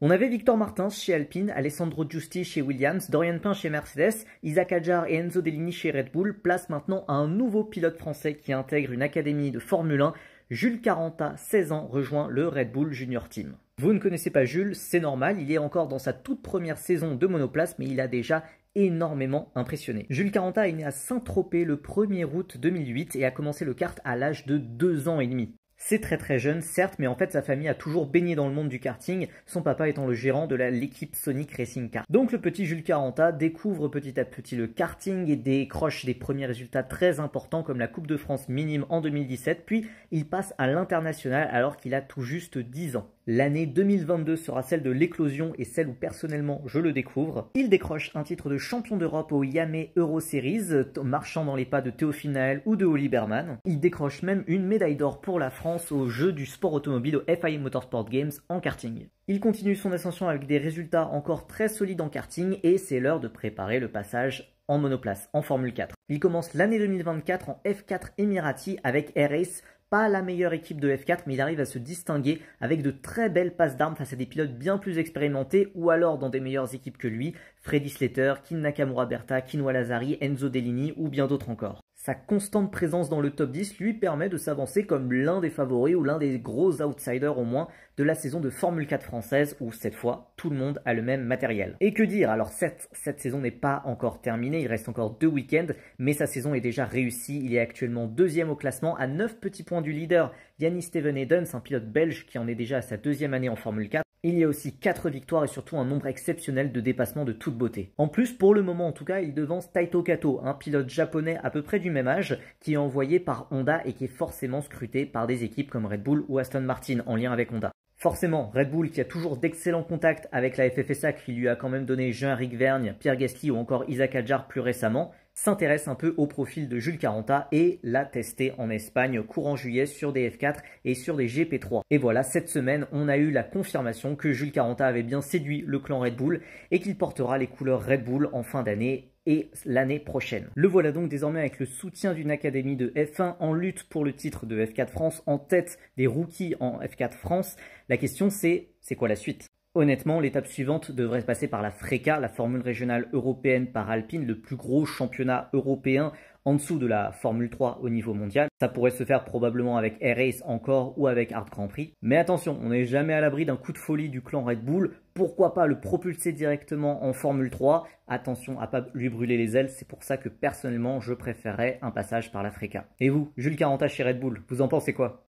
On avait Victor Martins chez Alpine, Alessandro Giusti chez Williams, Dorian Pin chez Mercedes, Isaac Adjar et Enzo Delini chez Red Bull place maintenant à un nouveau pilote français qui intègre une académie de Formule 1. Jules Caranta, 16 ans, rejoint le Red Bull Junior Team. Vous ne connaissez pas Jules, c'est normal, il est encore dans sa toute première saison de monoplace, mais il a déjà énormément impressionné. Jules Caranta est né à Saint-Tropez le 1er août 2008 et a commencé le kart à l'âge de 2 ans et demi. C'est très très jeune, certes, mais en fait sa famille a toujours baigné dans le monde du karting, son papa étant le gérant de l'équipe Sonic Racing Car. Donc le petit Jules Caranta découvre petit à petit le karting et décroche des premiers résultats très importants comme la Coupe de France minime en 2017, puis il passe à l'international alors qu'il a tout juste 10 ans. L'année 2022 sera celle de l'éclosion et celle où personnellement je le découvre. Il décroche un titre de champion d'Europe au Yamé Euro Series, marchant dans les pas de Théophile Naël ou de Oli Berman. Il décroche même une médaille d'or pour la France au jeu du sport automobile au FIA Motorsport Games en karting. Il continue son ascension avec des résultats encore très solides en karting et c'est l'heure de préparer le passage en monoplace, en Formule 4. Il commence l'année 2024 en F4 Emirati avec Air pas la meilleure équipe de F4, mais il arrive à se distinguer avec de très belles passes d'armes face à des pilotes bien plus expérimentés ou alors dans des meilleures équipes que lui, Freddy Slater, Kin Nakamura Berta, Kino Lazari, Enzo Delini ou bien d'autres encore. Sa constante présence dans le top 10 lui permet de s'avancer comme l'un des favoris ou l'un des gros outsiders au moins de la saison de Formule 4 française où cette fois tout le monde a le même matériel. Et que dire Alors certes, cette saison n'est pas encore terminée, il reste encore deux week-ends, mais sa saison est déjà réussie. Il est actuellement deuxième au classement à 9 petits points du leader Yannis Steven Edens, un pilote belge qui en est déjà à sa deuxième année en Formule 4 il y a aussi 4 victoires et surtout un nombre exceptionnel de dépassements de toute beauté. En plus, pour le moment en tout cas, il devance Taito Kato, un pilote japonais à peu près du même âge, qui est envoyé par Honda et qui est forcément scruté par des équipes comme Red Bull ou Aston Martin en lien avec Honda. Forcément, Red Bull qui a toujours d'excellents contacts avec la FFSA qui lui a quand même donné Jean-Éric Vergne, Pierre Gasly ou encore Isaac Adjar plus récemment, s'intéresse un peu au profil de Jules Caranta et l'a testé en Espagne courant juillet sur des F4 et sur des GP3. Et voilà, cette semaine, on a eu la confirmation que Jules Caranta avait bien séduit le clan Red Bull et qu'il portera les couleurs Red Bull en fin d'année et l'année prochaine. Le voilà donc désormais avec le soutien d'une académie de F1 en lutte pour le titre de F4 France, en tête des rookies en F4 France. La question c'est, c'est quoi la suite Honnêtement, l'étape suivante devrait passer par la FRECA, la Formule régionale européenne par Alpine, le plus gros championnat européen en dessous de la Formule 3 au niveau mondial. Ça pourrait se faire probablement avec Air Race encore ou avec Hard Grand Prix. Mais attention, on n'est jamais à l'abri d'un coup de folie du clan Red Bull. Pourquoi pas le propulser directement en Formule 3 Attention à pas lui brûler les ailes, c'est pour ça que personnellement je préférerais un passage par la FRECA. Et vous, Jules Carantage chez Red Bull, vous en pensez quoi